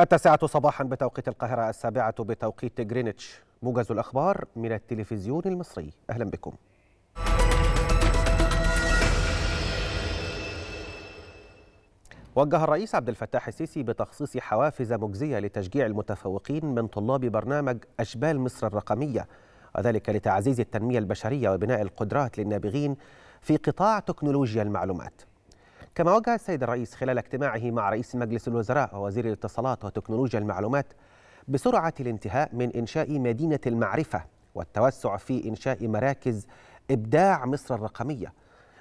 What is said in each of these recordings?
التاسعة صباحا بتوقيت القاهرة السابعة بتوقيت جرينتش موجز الأخبار من التلفزيون المصري أهلا بكم وجه الرئيس عبد الفتاح السيسي بتخصيص حوافز مجزية لتشجيع المتفوقين من طلاب برنامج أشبال مصر الرقمية وذلك لتعزيز التنمية البشرية وبناء القدرات للنابغين في قطاع تكنولوجيا المعلومات كما وجه السيد الرئيس خلال اجتماعه مع رئيس مجلس الوزراء ووزير الاتصالات وتكنولوجيا المعلومات بسرعة الانتهاء من إنشاء مدينة المعرفة والتوسع في إنشاء مراكز إبداع مصر الرقمية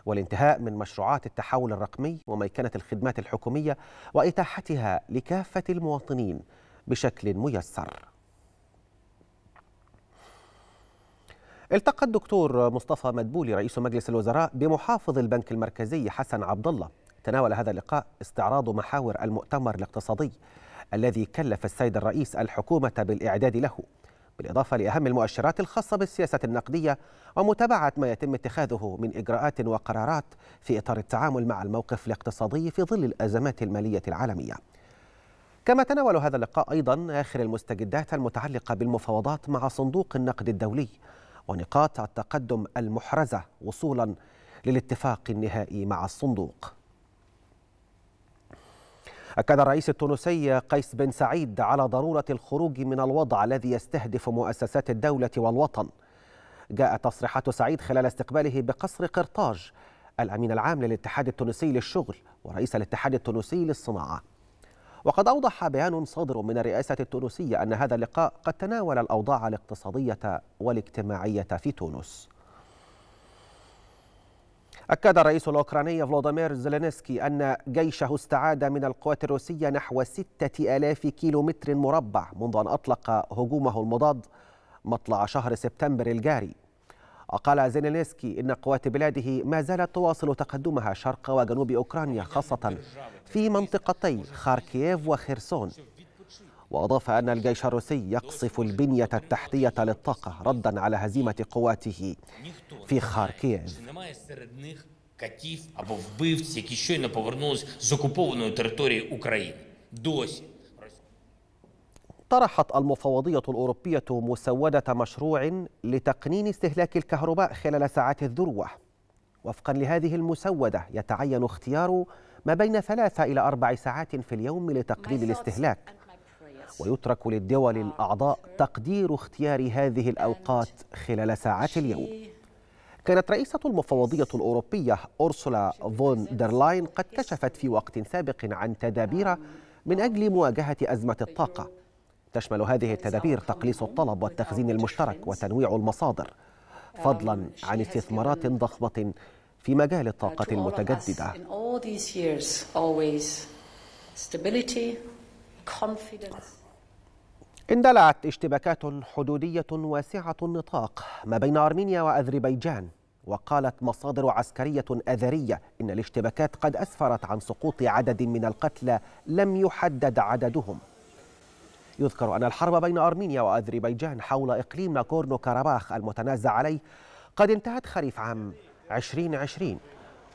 والانتهاء من مشروعات التحول الرقمي وميكنة الخدمات الحكومية وإتاحتها لكافة المواطنين بشكل ميسر التقى الدكتور مصطفى مدبولي رئيس مجلس الوزراء بمحافظ البنك المركزي حسن عبد الله تناول هذا اللقاء استعراض محاور المؤتمر الاقتصادي الذي كلف السيد الرئيس الحكومة بالإعداد له بالإضافة لأهم المؤشرات الخاصة بالسياسة النقدية ومتابعة ما يتم اتخاذه من إجراءات وقرارات في إطار التعامل مع الموقف الاقتصادي في ظل الأزمات المالية العالمية كما تناول هذا اللقاء أيضا آخر المستجدات المتعلقة بالمفاوضات مع صندوق النقد الدولي ونقاط التقدم المحرزة وصولا للاتفاق النهائي مع الصندوق أكد الرئيس التونسي قيس بن سعيد على ضرورة الخروج من الوضع الذي يستهدف مؤسسات الدولة والوطن جاءت تصريحات سعيد خلال استقباله بقصر قرطاج الأمين العام للاتحاد التونسي للشغل ورئيس الاتحاد التونسي للصناعة وقد أوضح بيان صادر من الرئاسة التونسية أن هذا اللقاء قد تناول الأوضاع الاقتصادية والاجتماعية في تونس أكد الرئيس الأوكراني فلوديمير زيلينسكي أن جيشه استعاد من القوات الروسية نحو 6000 كيلومتر مربع منذ أن أطلق هجومه المضاد مطلع شهر سبتمبر الجاري وقال زيلينسكي إن قوات بلاده ما زالت تواصل تقدمها شرق وجنوب أوكرانيا خاصة في منطقتي خاركييف وخرسون وأضاف أن الجيش الروسي يقصف البنية التحتية للطاقة ردا على هزيمة قواته في خاركيف катів або які щойно повернулись з окупованої території України. Досі. طرحت المفوضية الأوروبية مسودة مشروع لتقنين استهلاك الكهرباء خلال ساعات الذروة وفقا لهذه المسودة يتعين اختيار ما بين ثلاثة إلى أربع ساعات في اليوم لتقليل الاستهلاك ويترك للدول الأعضاء تقدير اختيار هذه الأوقات خلال ساعات اليوم كانت رئيسة المفوضية الأوروبية أورسولا فون ديرلاين قد كشفت في وقت سابق عن تدابير من أجل مواجهة أزمة الطاقة تشمل هذه التدابير تقليص الطلب والتخزين المشترك وتنويع المصادر فضلا عن استثمارات ضخمة في مجال الطاقة المتجددة اندلعت اشتباكات حدودية واسعة النطاق ما بين أرمينيا وأذربيجان وقالت مصادر عسكرية أذرية إن الاشتباكات قد أسفرت عن سقوط عدد من القتلى لم يحدد عددهم يذكر أن الحرب بين أرمينيا وأذربيجان حول إقليم ناكورنو كاراباخ المتنازع عليه قد انتهت خريف عام 2020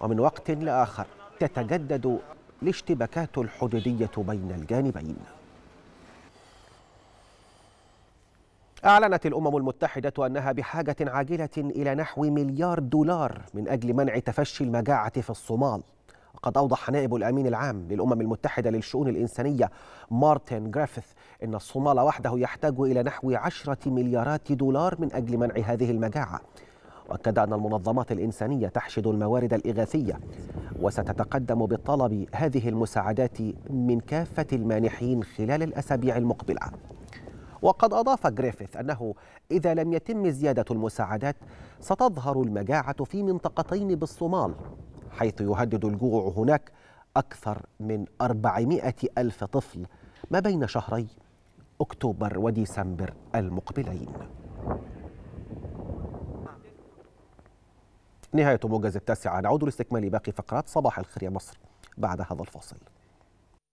ومن وقت لآخر تتجدد الاشتباكات الحدودية بين الجانبين أعلنت الأمم المتحدة أنها بحاجة عاجلة إلى نحو مليار دولار من أجل منع تفشي المجاعة في الصومال قد أوضح نائب الأمين العام للأمم المتحدة للشؤون الإنسانية مارتن جريفيث أن الصومال وحده يحتاج إلى نحو عشرة مليارات دولار من أجل منع هذه المجاعة وأكد أن المنظمات الإنسانية تحشد الموارد الإغاثية وستتقدم بالطلب هذه المساعدات من كافة المانحين خلال الأسابيع المقبلة وقد أضاف جريفيث أنه إذا لم يتم زيادة المساعدات ستظهر المجاعة في منطقتين بالصومال حيث يهدد الجوع هناك أكثر من 400 ألف طفل ما بين شهري أكتوبر وديسمبر المقبلين نهاية موجز التاسعة نعود لاستكمال باقي فقرات صباح الخير يا مصر بعد هذا الفاصل